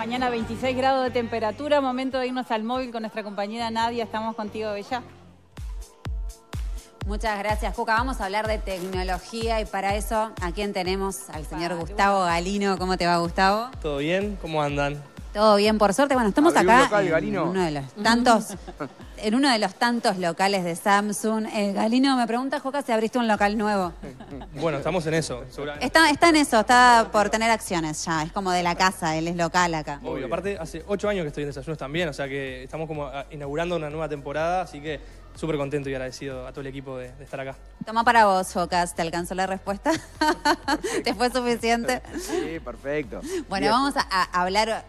mañana 26 grados de temperatura, momento de irnos al móvil con nuestra compañera Nadia, estamos contigo Bella. Muchas gracias, Cuca. Vamos a hablar de tecnología y para eso, ¿a quién tenemos? Al señor Gustavo Galino. ¿Cómo te va, Gustavo? ¿Todo bien? ¿Cómo andan? Todo bien, por suerte. Bueno, estamos acá en uno de los tantos, en uno de los tantos locales de Samsung. Eh, Galino me pregunta, Joca, si abriste un local nuevo. Bueno, estamos en eso, Está, en eso, está por tener acciones ya. Es como de la casa, él es local acá. Obvio, aparte hace ocho años que estoy en desayunos también, o sea que estamos como ah, inaugurando una nueva temporada, así que súper contento y agradecido a todo el equipo de, estar acá. Toma para vos, Jocas, ¿te alcanzó la respuesta? ¿Te fue suficiente? Sí, perfecto. Bueno, vamos a hablar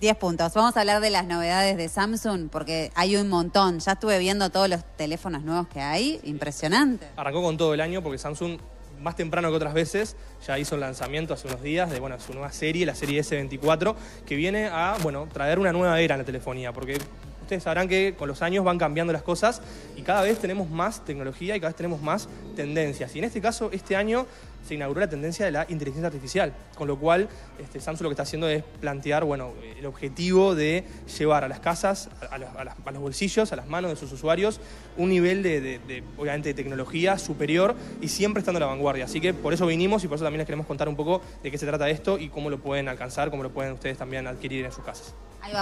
10 puntos. Vamos a hablar de las novedades de Samsung porque hay un montón. Ya estuve viendo todos los teléfonos nuevos que hay. Impresionante. Arrancó con todo el año porque Samsung, más temprano que otras veces, ya hizo el lanzamiento hace unos días de bueno, su nueva serie, la serie S24, que viene a bueno, traer una nueva era en la telefonía. Porque Ustedes sabrán que con los años van cambiando las cosas y cada vez tenemos más tecnología y cada vez tenemos más tendencias. Y en este caso, este año se inauguró la tendencia de la inteligencia artificial, con lo cual este, Samsung lo que está haciendo es plantear bueno, el objetivo de llevar a las casas, a, los bolsillos, a las manos de sus usuarios, un nivel de, obviamente, de tecnología superior y siempre estando a la vanguardia. Así que por eso vinimos y por eso también les queremos contar un poco de qué se trata esto y cómo lo pueden alcanzar, cómo lo pueden ustedes también adquirir en sus casas.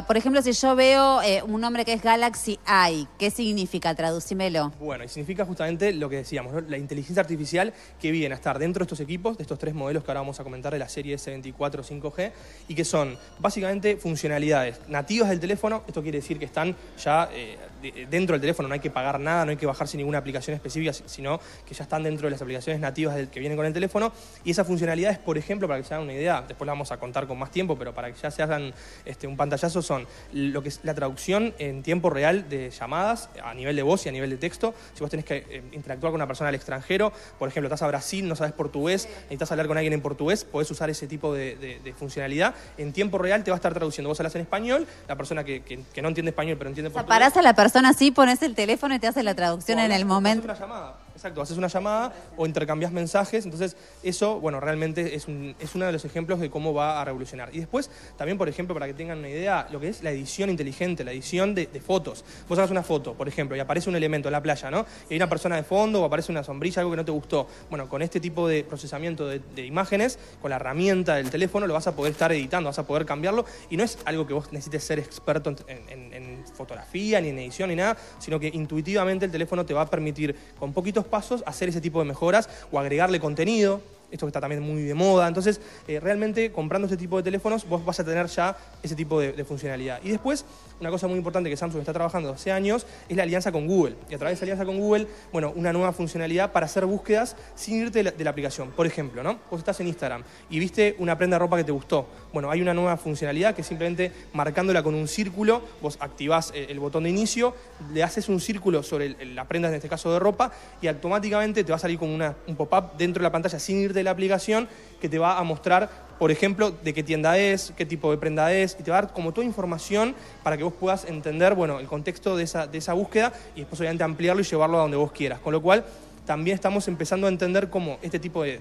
Por ejemplo, si yo veo eh, un nombre que es Galaxy AI, ¿qué significa? Traducímelo. Bueno, significa justamente lo que decíamos, la inteligencia artificial que viene a estar dentro de estos equipos, de estos tres modelos que ahora vamos a comentar de la serie S24 5G, y que son básicamente funcionalidades nativas del teléfono. Esto quiere decir que están ya eh, dentro del teléfono, no hay que pagar nada, no hay que bajarse ninguna aplicación específica, sino que ya están dentro de las aplicaciones nativas que vienen con el teléfono. Y esas funcionalidades, por ejemplo, para que se hagan una idea, después la vamos a contar con más tiempo, pero para que ya se hagan este, un pantallazo esos son lo que es la traducción en tiempo real de llamadas a nivel de voz y a nivel de texto. Si vos tenés que eh, interactuar con una persona al extranjero, por ejemplo, estás a Brasil, no sabes portugués, necesitas hablar con alguien en portugués, podés usar ese tipo de, funcionalidad. En tiempo real te va a estar traduciendo. Vos hablas en español, la persona que, no entiende español pero entiende o portugués. parás a la persona así, pones el teléfono y te hace la traducción en el momento. Exacto, haces una llamada o intercambias mensajes, entonces eso, bueno, realmente es, es uno de los ejemplos de cómo va a revolucionar. Y después, también, por ejemplo, para que tengan una idea, lo que es la edición inteligente, la edición de, fotos. Vos hagas una foto, por ejemplo, y aparece un elemento en la playa, ¿no? Y hay una persona de fondo o aparece una sombrilla, algo que no te gustó. Bueno, con este tipo de procesamiento de, imágenes, con la herramienta del teléfono, lo vas a poder estar editando, vas a poder cambiarlo, y no es algo que vos necesites ser experto en, en fotografía, ni en edición, ni nada, sino que intuitivamente el teléfono te va a permitir con poquitos pasos hacer ese tipo de mejoras o agregarle contenido esto que está también muy de moda. Entonces, eh, realmente comprando este tipo de teléfonos vos vas a tener ya ese tipo de, funcionalidad. Y después, una cosa muy importante que Samsung está trabajando hace años es la alianza con Google. Y a través de esa alianza con Google, bueno, una nueva funcionalidad para hacer búsquedas sin irte de la, aplicación. Por ejemplo, ¿no? Vos estás en Instagram y viste una prenda de ropa que te gustó. Bueno, hay una nueva funcionalidad que simplemente marcándola con un círculo, vos activás eh, el, botón de inicio, le haces un círculo sobre la prenda, en este caso de ropa, y automáticamente te va a salir como un pop-up dentro de la pantalla sin irte la aplicación que te va a mostrar, por ejemplo, de qué tienda es, qué tipo de prenda es, y te va a dar como toda información para que vos puedas entender, bueno, el contexto de esa, búsqueda y después obviamente ampliarlo y llevarlo a donde vos quieras. Con lo cual, también estamos empezando a entender cómo este tipo de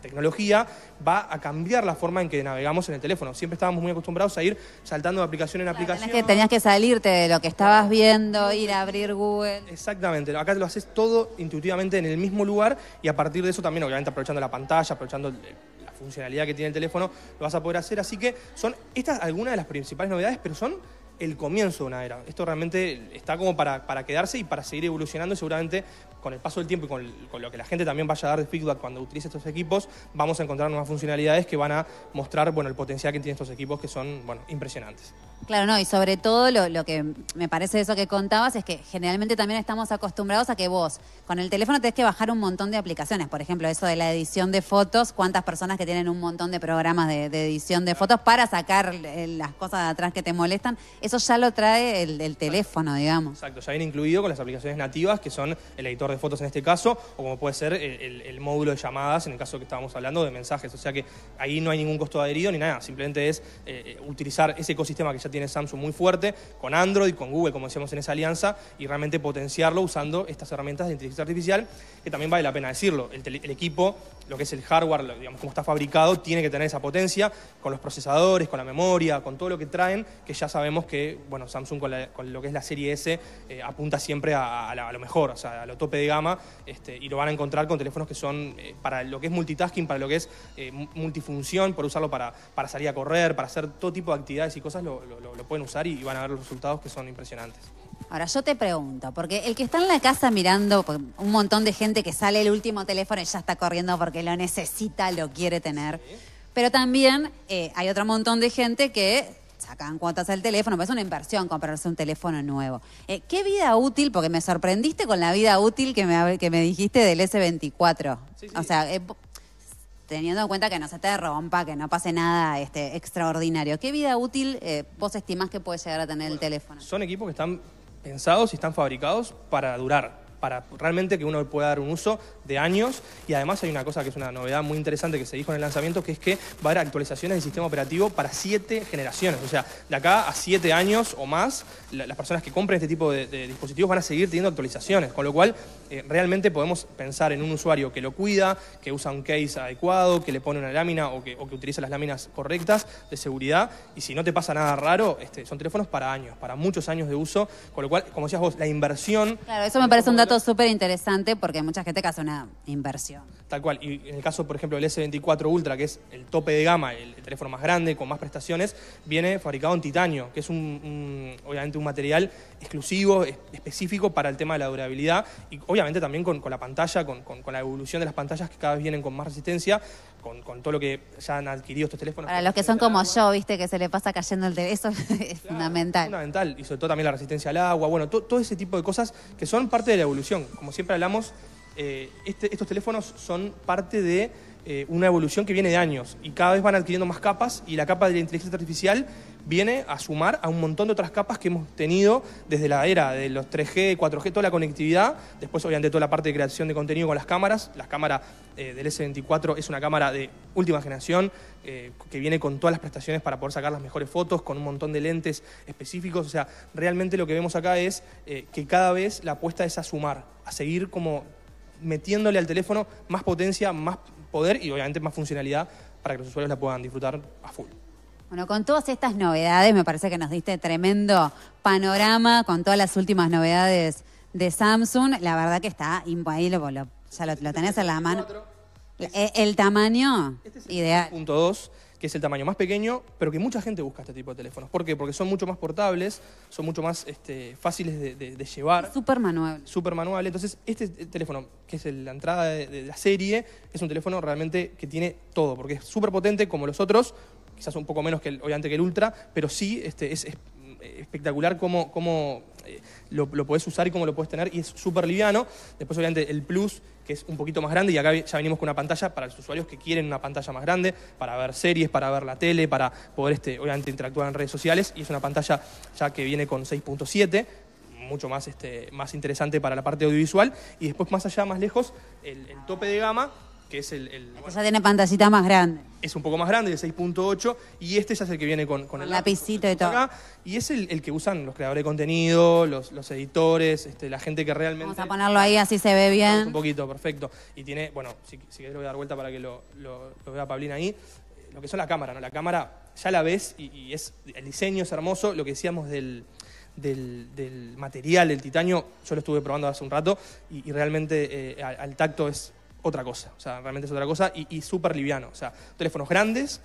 tecnología va a cambiar la forma en que navegamos en el teléfono. Siempre estábamos muy acostumbrados a ir saltando de aplicación en aplicación. Tenías que, tenías que salirte de lo que estabas viendo, ir a abrir Google. Exactamente, acá lo haces todo intuitivamente en el mismo lugar y a partir de eso también, obviamente, aprovechando la pantalla, aprovechando la funcionalidad que tiene el teléfono, lo vas a poder hacer. Así que son estas algunas de las principales novedades, pero son el comienzo de una era. Esto realmente está como para, quedarse y para seguir evolucionando. Seguramente con el paso del tiempo y con, lo que la gente también vaya a dar de feedback cuando utilice estos equipos, vamos a encontrar nuevas funcionalidades que van a mostrar bueno, el potencial que tienen estos equipos que son bueno, impresionantes. Claro, no, y sobre todo lo, que me parece eso que contabas es que generalmente también estamos acostumbrados a que vos con el teléfono tenés que bajar un montón de aplicaciones, por ejemplo, eso de la edición de fotos, cuántas personas que tienen un montón de programas de, edición de fotos para sacar eh, las cosas de atrás que te molestan, eso ya lo trae el, teléfono, digamos. Exacto, ya viene incluido con las aplicaciones nativas que son el editor de fotos en este caso, o como puede ser el, módulo de llamadas en el caso que estábamos hablando de mensajes, o sea que ahí no hay ningún costo adherido ni nada, simplemente es eh, eh, utilizar ese ecosistema que ya tiene Samsung muy fuerte, con Android, con Google, como decíamos en esa alianza, y realmente potenciarlo usando estas herramientas de inteligencia artificial, que también vale la pena decirlo. El, equipo, lo que es el hardware, digamos, como está fabricado, tiene que tener esa potencia con los procesadores, con la memoria, con todo lo que traen, que ya sabemos que, bueno, Samsung con, lo que es la serie S eh, apunta siempre a, lo mejor, o sea, a lo tope de gama, este, y lo van a encontrar con teléfonos que son eh, para lo que es multitasking, para lo que es eh, multifunción, por usarlo para, para salir a correr, para hacer todo tipo de actividades y cosas, lo, lo, pueden usar y, van a ver los resultados que son impresionantes. Ahora, yo te pregunto, porque el que está en la casa mirando, un montón de gente que sale el último teléfono y ya está corriendo porque lo necesita, lo quiere tener. Pero también eh, hay otro montón de gente que sacan cuotas al teléfono, pues es una inversión comprarse un teléfono nuevo. Eh, ¿Qué vida útil? Porque me sorprendiste con la vida útil que me, que me dijiste del S24. O sea, eh, teniendo en cuenta que no se te rompa, que no pase nada este, extraordinario. ¿Qué vida útil eh, vos estimás que puede llegar a tener el teléfono? Son equipos que están pensados y están fabricados para durar para realmente que uno pueda dar un uso de años. Y además hay una cosa que es una novedad muy interesante que se dijo en el lanzamiento, que es que va a haber actualizaciones del sistema operativo para siete generaciones. O sea, de acá a siete años o más, las personas que compren este tipo de, dispositivos van a seguir teniendo actualizaciones. Con lo cual, eh, realmente podemos pensar en un usuario que lo cuida, que usa un case adecuado, que le pone una lámina o que, utiliza las láminas correctas de seguridad. Y si no te pasa nada raro, este, son teléfonos para años, para muchos años de uso. Con lo cual, como decías vos, la inversión... Claro, eso me parece un dato es súper interesante porque mucha gente que hace una inversión. Tal cual. Y en el caso, por ejemplo, del S24 Ultra, que es el tope de gama, el, teléfono más grande, con más prestaciones, viene fabricado en titanio, que es un, obviamente un material exclusivo, específico para el tema de la durabilidad. Y obviamente también con, la pantalla, con la evolución de las pantallas que cada vez vienen con más resistencia, con, todo lo que ya han adquirido estos teléfonos. Para los que son como yo, viste, que se le pasa cayendo el teléfono, eso es fundamental. Es fundamental, y sobre todo también la resistencia al agua, bueno, todo ese tipo de cosas que son parte de la evolución. Como siempre hablamos, eh, este, estos teléfonos son parte de eh, una evolución que viene de años y cada vez van adquiriendo más capas y la capa de la inteligencia artificial viene a sumar a un montón de otras capas que hemos tenido desde la era de los 3G, 4G, toda la conectividad, después obviamente toda la parte de creación de contenido con las cámaras, la cámara eh, del S24 es una cámara de última generación eh, que viene con todas las prestaciones para poder sacar las mejores fotos, con un montón de lentes específicos, o sea, realmente lo que vemos acá es que cada vez la apuesta es a sumar, a seguir como metiéndole al teléfono más potencia, más poder y obviamente más funcionalidad para que los usuarios la puedan disfrutar a full. Bueno, con todas estas novedades, me parece que nos diste tremendo panorama con todas las últimas novedades de Samsung. La verdad que está ahí ya lo, tenés en la mano. Eh, el, tamaño este es el ideal que es el tamaño más pequeño, pero que mucha gente busca este tipo de teléfonos. ¿Por qué? Porque son mucho más portables, son mucho más este, fáciles de, llevar. Súper manual. Súper manual. Entonces, este, este teléfono, que es la entrada de, la serie, es un teléfono realmente que tiene todo, porque es súper potente como los otros, quizás un poco menos que el, obviamente que el Ultra, pero sí este, es, es espectacular cómo, cómo eh, lo, puedes podés usar y cómo lo puedes tener, y es súper liviano. Después, obviamente, el Plus, que es un poquito más grande, y acá ya venimos con una pantalla para los usuarios que quieren una pantalla más grande, para ver series, para ver la tele, para poder, este, obviamente, interactuar en redes sociales, y es una pantalla ya que viene con 6.7, mucho más, este, más interesante para la parte audiovisual, y después, más allá, más lejos, el tope de gama que es el... el tiene pantacita más grande. Es un poco más grande, de 6.8, y este ya es el que viene con, el lapicito y todo. y es el, que usan los creadores de contenido, los, editores, este, la gente que realmente... Vamos a ponerlo ahí, así se ve bien. Un poquito, perfecto. Y tiene, bueno, si, querés lo voy a dar vuelta para que lo, vea Pablina ahí, eh, lo que son la cámara, ¿no? La cámara ya la ves y, es el diseño es hermoso, lo que decíamos del... material, el titanio, yo lo estuve probando hace un rato y, realmente eh, al, tacto es otra cosa. O sea, realmente es otra cosa y, y súper liviano. O sea, teléfonos grandes,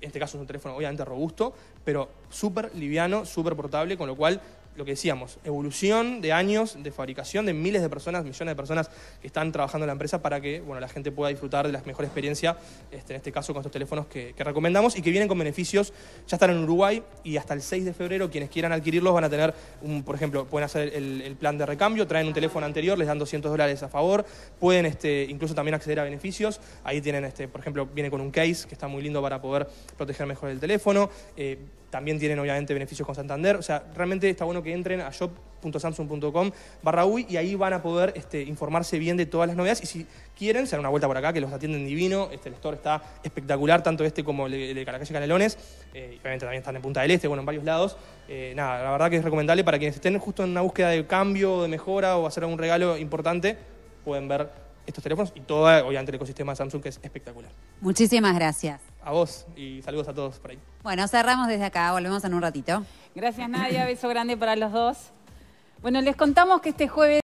en este caso es un teléfono obviamente robusto, pero súper liviano, súper portable, con lo cual lo que decíamos, evolución de años de fabricación de miles de personas, millones de personas que están trabajando en la empresa para que bueno, la gente pueda disfrutar de la mejor experiencia, este, en este caso con estos teléfonos que, recomendamos y que vienen con beneficios, ya están en Uruguay y hasta el 6 de febrero quienes quieran adquirirlos van a tener, un, por ejemplo, pueden hacer el, plan de recambio, traen un teléfono anterior, les dan 200 dólares a favor, pueden este, incluso también acceder a beneficios, ahí tienen, este, por ejemplo, viene con un case que está muy lindo para poder proteger mejor el teléfono. Eh, también tienen obviamente beneficios con Santander. O sea, realmente está bueno que entren a shop.samsung.com barra UI y ahí van a poder este, informarse bien de todas las novedades. Y si quieren, se dan una vuelta por acá, que los atienden divino. Este, el store está espectacular, tanto este como el de, Caracas eh, y Canelones. obviamente también están en Punta del Este, bueno, en varios lados. Eh, nada, la verdad que es recomendable para quienes estén justo en una búsqueda de cambio, de mejora o hacer algún regalo importante, pueden ver estos teléfonos y todo, obviamente, el ecosistema Samsung que es espectacular. Muchísimas gracias. A vos y saludos a todos por ahí. Bueno, cerramos desde acá, volvemos en un ratito. Gracias Nadia, beso grande para los dos. Bueno, les contamos que este jueves...